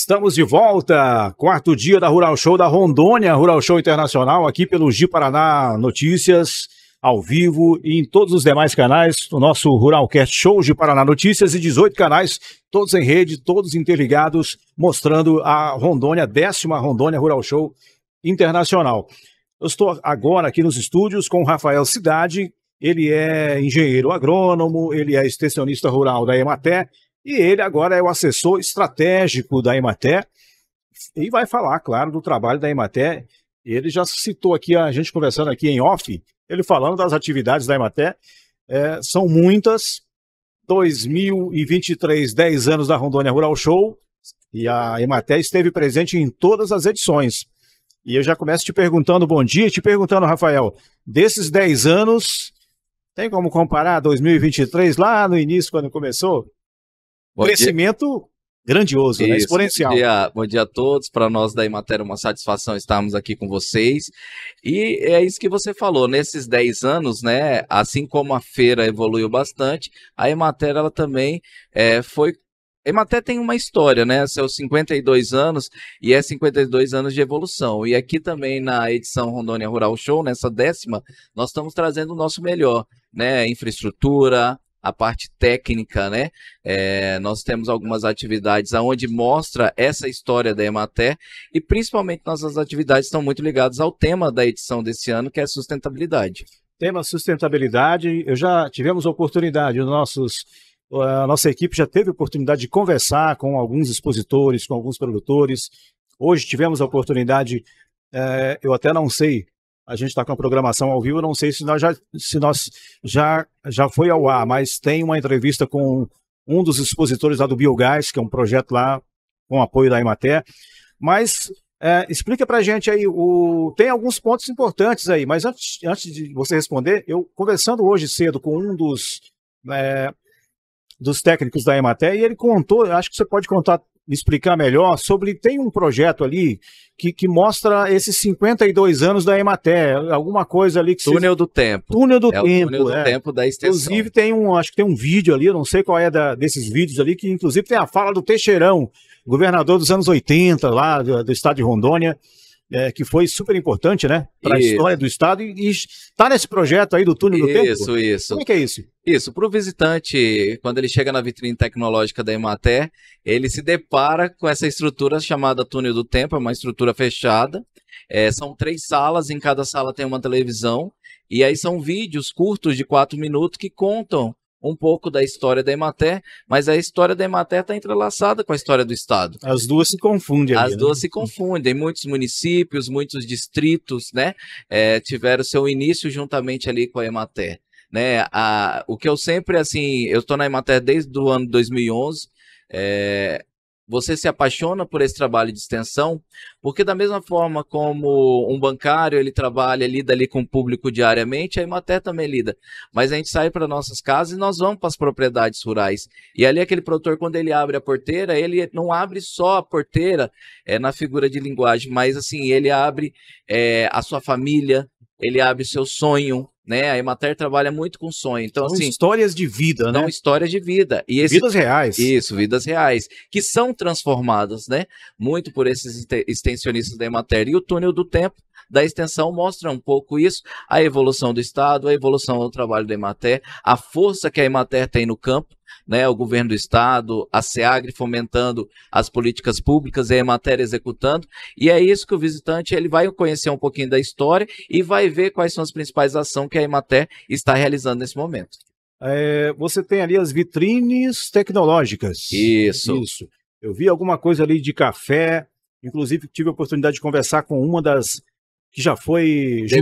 Estamos de volta, quarto dia da Rural Show da Rondônia, Rural Show Internacional, aqui pelo Gi Paraná Notícias, ao vivo e em todos os demais canais, o nosso Ruralcast Show de Paraná Notícias e 18 canais, todos em rede, todos interligados, mostrando a Rondônia, décima Rondônia Rural Show Internacional. Eu estou agora aqui nos estúdios com o Rafael Cidade, ele é engenheiro agrônomo, ele é extensionista rural da Ematé e ele agora é o assessor estratégico da Imaté e vai falar, claro, do trabalho da Imaté. Ele já citou aqui, a gente conversando aqui em off, ele falando das atividades da Imaté É, são muitas. 2023, 10 anos da Rondônia Rural Show. E a Imaté esteve presente em todas as edições. E eu já começo te perguntando, bom dia, te perguntando, Rafael, desses 10 anos, tem como comparar 2023 lá no início, quando começou? Bom crescimento dia. grandioso, né? exponencial. Bom dia, bom dia a todos. Para nós da Imatéria, uma satisfação estarmos aqui com vocês. E é isso que você falou, nesses 10 anos, né? Assim como a feira evoluiu bastante, a Imatéria ela também é, foi Ematé tem uma história, né? Seus 52 anos e é 52 anos de evolução. E aqui também na edição Rondônia Rural Show, nessa décima, nós estamos trazendo o nosso melhor, né? Infraestrutura, a parte técnica, né? É, nós temos algumas atividades onde mostra essa história da Emater e principalmente nossas atividades estão muito ligadas ao tema da edição desse ano, que é sustentabilidade. Tema sustentabilidade, eu já tivemos a oportunidade, nossos, a nossa equipe já teve a oportunidade de conversar com alguns expositores, com alguns produtores. Hoje tivemos a oportunidade, é, eu até não sei a gente está com a programação ao vivo, não sei se nós já, se nós já, já foi ao ar, mas tem uma entrevista com um dos expositores lá do Biogás, que é um projeto lá com apoio da Imater. Mas é, explica para a gente aí, o, tem alguns pontos importantes aí, mas antes, antes de você responder, eu conversando hoje cedo com um dos, é, dos técnicos da Emater, e ele contou, acho que você pode contar me explicar melhor sobre. Tem um projeto ali que, que mostra esses 52 anos da Ematé, alguma coisa ali que Túnel se... do Tempo. Túnel do é Tempo. Túnel do é. Tempo da extensão. Inclusive, tem um, acho que tem um vídeo ali, não sei qual é da, desses vídeos ali, que inclusive tem a fala do Teixeirão, governador dos anos 80, lá do, do estado de Rondônia é, que foi super importante, né? Para a história do Estado e está nesse projeto aí do túnel do tempo. Isso, isso. Como é que é isso? Isso, para o visitante, quando ele chega na vitrine tecnológica da IMATÉ, ele se depara com essa estrutura chamada túnel do tempo, é uma estrutura fechada. É, são três salas, em cada sala tem uma televisão, e aí são vídeos curtos de quatro minutos que contam um pouco da história da Emater, mas a história da Emater está entrelaçada com a história do Estado. As duas se confundem. As ali, né? duas né? se confundem. Muitos municípios, muitos distritos, né, é, tiveram seu início juntamente ali com a Emater. Né, a, o que eu sempre, assim, eu estou na Emater desde o ano 2011, é, você se apaixona por esse trabalho de extensão, porque da mesma forma como um bancário ele trabalha, lida ali com o público diariamente, a Imater também lida. Mas a gente sai para nossas casas e nós vamos para as propriedades rurais. E ali aquele produtor, quando ele abre a porteira, ele não abre só a porteira é, na figura de linguagem, mas assim, ele abre é, a sua família, ele abre o seu sonho, né? A Emater trabalha muito com sonho. Então, são assim, histórias de vida, não né? histórias de vida. E esse, vidas reais. Isso, vidas reais. Que são transformadas, né? Muito por esses extensionistas da Emater. E o túnel do tempo da extensão mostra um pouco isso, a evolução do Estado, a evolução do trabalho da Emater, a força que a Emater tem no campo, né, o governo do estado, a SEAGRE fomentando as políticas públicas e a matéria executando, e é isso que o visitante ele vai conhecer um pouquinho da história e vai ver quais são as principais ações que a Emater está realizando nesse momento. É, você tem ali as vitrines tecnológicas. Isso. Isso. Eu vi alguma coisa ali de café, inclusive tive a oportunidade de conversar com uma das que já foi juíza,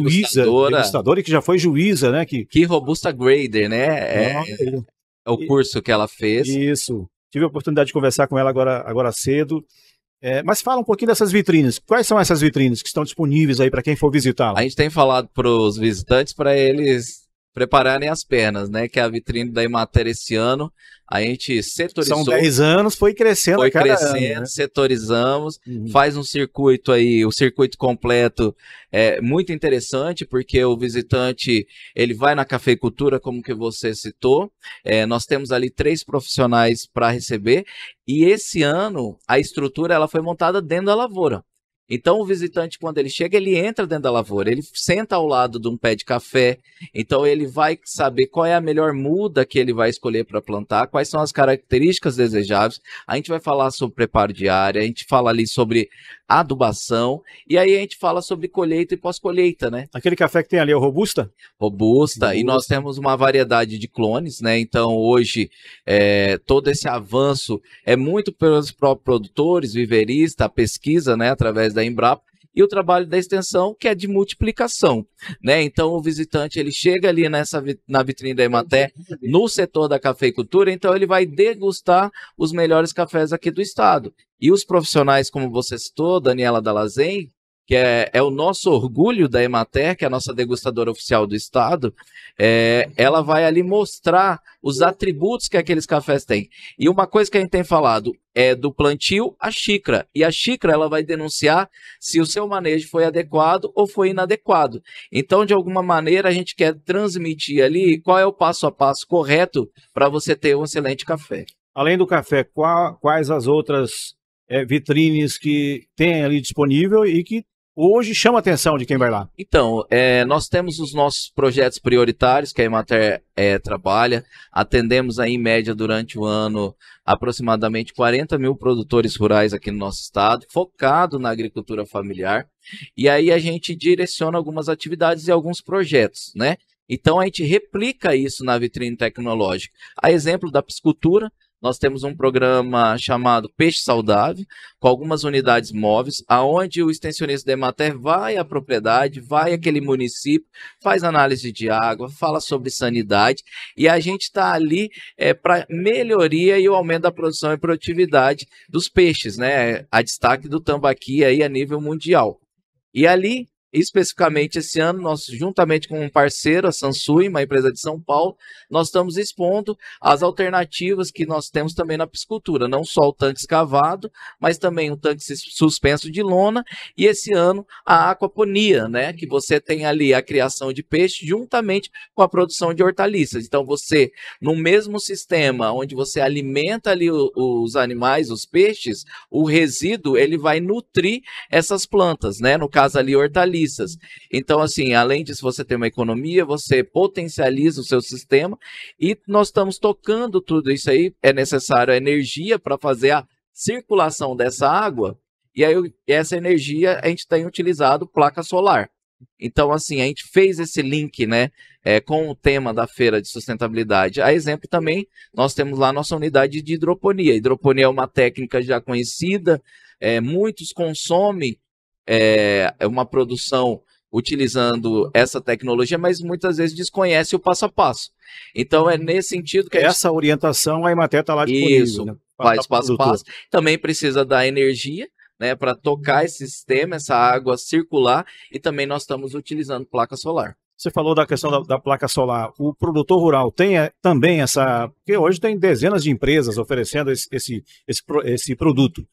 degustadora e que já foi juíza, né? Que, que robusta grader, né? É, é, é o curso e, que ela fez. Isso. Tive a oportunidade de conversar com ela agora, agora cedo. É, mas fala um pouquinho dessas vitrines. Quais são essas vitrines que estão disponíveis aí para quem for visitar? A gente tem falado para os visitantes para eles prepararem as pernas, né? Que é a vitrine da Imater esse ano. A gente setorizou. São 10 anos, foi crescendo. Foi crescendo, ano, né? setorizamos. Uhum. Faz um circuito aí, o um circuito completo é muito interessante, porque o visitante ele vai na cafeicultura, como que você citou. É, nós temos ali três profissionais para receber. E esse ano a estrutura ela foi montada dentro da lavoura. Então, o visitante, quando ele chega, ele entra dentro da lavoura, ele senta ao lado de um pé de café. Então, ele vai saber qual é a melhor muda que ele vai escolher para plantar, quais são as características desejáveis. A gente vai falar sobre preparo de área, a gente fala ali sobre adubação, e aí a gente fala sobre colheita e pós-colheita, né? Aquele café que tem ali é o Robusta? Robusta, Robusta. e nós temos uma variedade de clones, né? Então, hoje, é, todo esse avanço é muito pelos próprios produtores, viveristas, pesquisa, né? Através da Embrapa, e o trabalho da extensão, que é de multiplicação. Né? Então, o visitante ele chega ali nessa, na vitrine da Ematé, no setor da cafeicultura, então ele vai degustar os melhores cafés aqui do estado. E os profissionais, como você citou, Daniela Dalazen, que é, é o nosso orgulho da Emater, que é a nossa degustadora oficial do estado, é, ela vai ali mostrar os atributos que aqueles cafés têm. E uma coisa que a gente tem falado é do plantio à xícara. E a xícara ela vai denunciar se o seu manejo foi adequado ou foi inadequado. Então, de alguma maneira, a gente quer transmitir ali qual é o passo a passo correto para você ter um excelente café. Além do café, qual, quais as outras é, vitrines que tem ali disponível e que hoje chama a atenção de quem vai lá? Então, é, nós temos os nossos projetos prioritários que a Emater é, é trabalha. Atendemos aí, em média, durante o ano, aproximadamente 40 mil produtores rurais aqui no nosso estado, focado na agricultura familiar. E aí a gente direciona algumas atividades e alguns projetos, né? Então a gente replica isso na vitrine tecnológica. A exemplo da piscicultura, nós temos um programa chamado Peixe Saudável, com algumas unidades móveis, aonde o extensionista da Emater vai à propriedade, vai àquele município, faz análise de água, fala sobre sanidade, e a gente está ali é, para melhoria e o aumento da produção e produtividade dos peixes, né? A destaque do tambaqui aí a nível mundial. E ali especificamente esse ano, nós, juntamente com um parceiro, a Sansui, uma empresa de São Paulo, nós estamos expondo as alternativas que nós temos também na piscicultura, não só o tanque escavado, mas também o tanque suspenso de lona e esse ano a aquaponia, né, que você tem ali a criação de peixe juntamente com a produção de hortaliças. Então você, no mesmo sistema onde você alimenta ali os animais, os peixes, o resíduo, ele vai nutrir essas plantas, né, no caso ali hortaliças então, assim, além disso, você tem uma economia, você potencializa o seu sistema e nós estamos tocando tudo isso aí. É necessário energia para fazer a circulação dessa água e aí essa energia a gente tem utilizado placa solar. Então, assim, a gente fez esse link né, é, com o tema da feira de sustentabilidade. A exemplo também, nós temos lá nossa unidade de hidroponia. Hidroponia é uma técnica já conhecida, é, muitos consomem é, é, uma produção utilizando essa tecnologia, mas muitas vezes desconhece o passo a passo. Então é nesse sentido que essa gente... orientação a Imaté está lá de Isso, né? faz passo a passo. Também precisa da energia, né, para tocar esse sistema, essa água circular, e também nós estamos utilizando placa solar. Você falou da questão da, da placa solar. O produtor rural tem é, também essa. Porque hoje tem dezenas de empresas oferecendo esse, esse, esse, esse produto.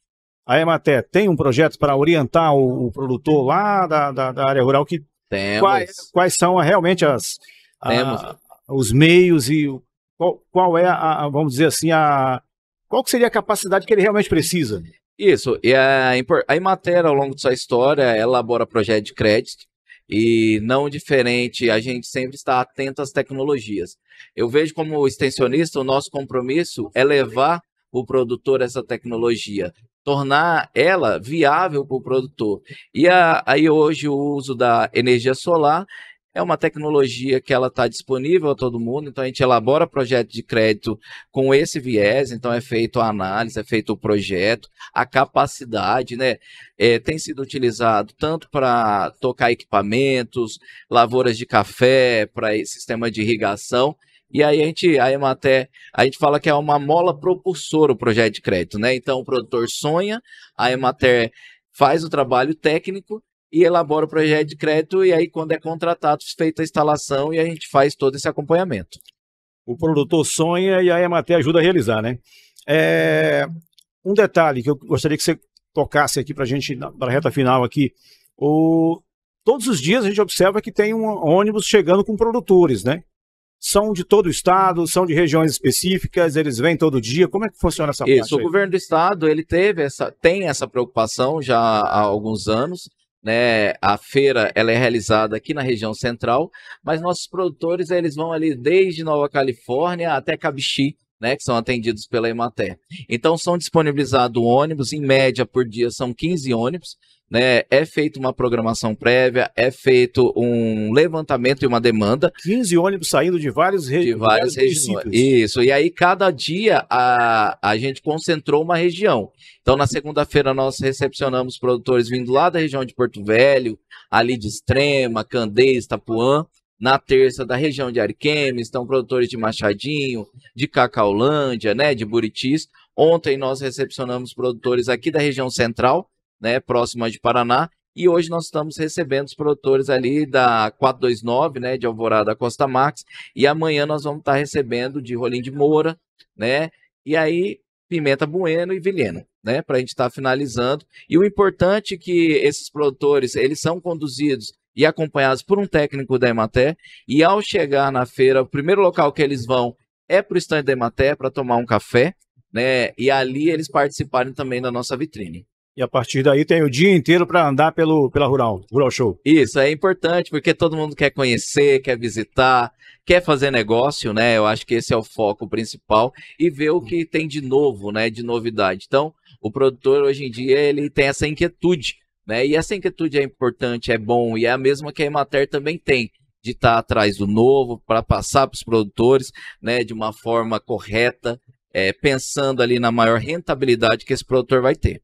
A Ematé tem um projeto para orientar o, o produtor lá da, da, da, área rural que Temos. Quais, quais são realmente as a, os meios e qual, qual é a, vamos dizer assim a qual seria a capacidade que ele realmente precisa? Isso, e a, a ao longo de sua história, elabora projetos de crédito e não diferente, a gente sempre está atento às tecnologias. Eu vejo como extensionista, o nosso compromisso é levar o produtor essa tecnologia, tornar ela viável para o produtor. E a, aí hoje o uso da energia solar é uma tecnologia que ela está disponível a todo mundo, então a gente elabora projeto de crédito com esse viés, então é feito a análise, é feito o projeto, a capacidade, né? É, tem sido utilizado tanto para tocar equipamentos, lavouras de café, para sistema de irrigação, e aí a gente, a Emater, a gente fala que é uma mola propulsora o projeto de crédito, né? Então o produtor sonha, a Emater faz o trabalho técnico e elabora o projeto de crédito e aí quando é contratado, feita a instalação e a gente faz todo esse acompanhamento. O produtor sonha e a Emater ajuda a realizar, né? É... Um detalhe que eu gostaria que você tocasse aqui para a gente, para reta final aqui, o... todos os dias a gente observa que tem um ônibus chegando com produtores, né? são de todo o estado, são de regiões específicas, eles vêm todo dia. Como é que funciona essa Isso, parte? Isso, O governo do estado, ele teve essa tem essa preocupação já há alguns anos, né? A feira ela é realizada aqui na região central, mas nossos produtores eles vão ali desde Nova Califórnia até Cabixi, né, que são atendidos pela Emater. Então são disponibilizados ônibus, em média por dia são 15 ônibus, né? É feita uma programação prévia, é feito um levantamento e uma demanda. 15 ônibus saindo de vários re... de várias regiões. Isso. E aí cada dia a, a gente concentrou uma região. Então na segunda-feira nós recepcionamos produtores vindo lá da região de Porto Velho, ali de Extrema, Candeias, Tapuã. Na terça, da região de Ariquemes, estão produtores de Machadinho, de Cacaulândia, né, de Buritis. Ontem nós recepcionamos produtores aqui da região central, né, próxima de Paraná. E hoje nós estamos recebendo os produtores ali da 429, né, de Alvorada Costa Marques, e amanhã nós vamos estar recebendo de Rolim de Moura, né, e aí Pimenta Bueno e Vilhena, né, para a gente estar finalizando. E o importante é que esses produtores, eles são conduzidos e acompanhados por um técnico da Emater, e ao chegar na feira, o primeiro local que eles vão é para o estande da Emater para tomar um café, né, e ali eles participarem também da nossa vitrine. E a partir daí tem o dia inteiro para andar pelo, pela Rural, Rural Show. Isso, é importante porque todo mundo quer conhecer, quer visitar, quer fazer negócio, né? Eu acho que esse é o foco principal e ver o que tem de novo, né? De novidade. Então, o produtor hoje em dia ele tem essa inquietude, né? E essa inquietude é importante, é bom e é a mesma que a Emater também tem de estar tá atrás do novo para passar para os produtores, né? De uma forma correta, é, pensando ali na maior rentabilidade que esse produtor vai ter.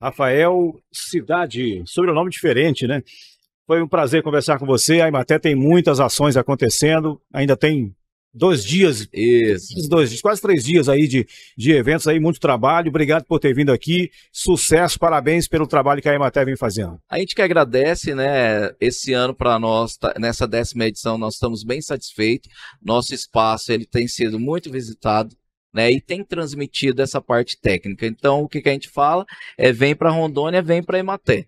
Rafael Cidade, sobrenome diferente, né? Foi um prazer conversar com você. A Imaté tem muitas ações acontecendo, ainda tem dois dias, Isso. dois quase três dias aí de, de eventos aí, muito trabalho. Obrigado por ter vindo aqui. Sucesso, parabéns pelo trabalho que a Emater vem fazendo. A gente que agradece, né? Esse ano para nós, tá, nessa décima edição, nós estamos bem satisfeitos. Nosso espaço ele tem sido muito visitado né? E tem transmitido essa parte técnica. Então, o que, que a gente fala é vem para Rondônia, vem para Imaté.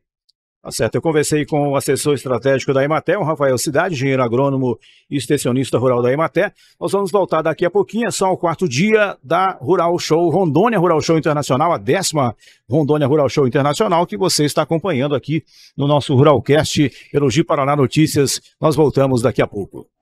Tá certo. Eu conversei com o assessor estratégico da Imaté, o Rafael Cidade, engenheiro agrônomo e extensionista rural da Imaté. Nós vamos voltar daqui a pouquinho, é só o quarto dia da Rural Show, Rondônia Rural Show Internacional, a décima Rondônia Rural Show Internacional, que você está acompanhando aqui no nosso Ruralcast Elogi Paraná Notícias. Nós voltamos daqui a pouco.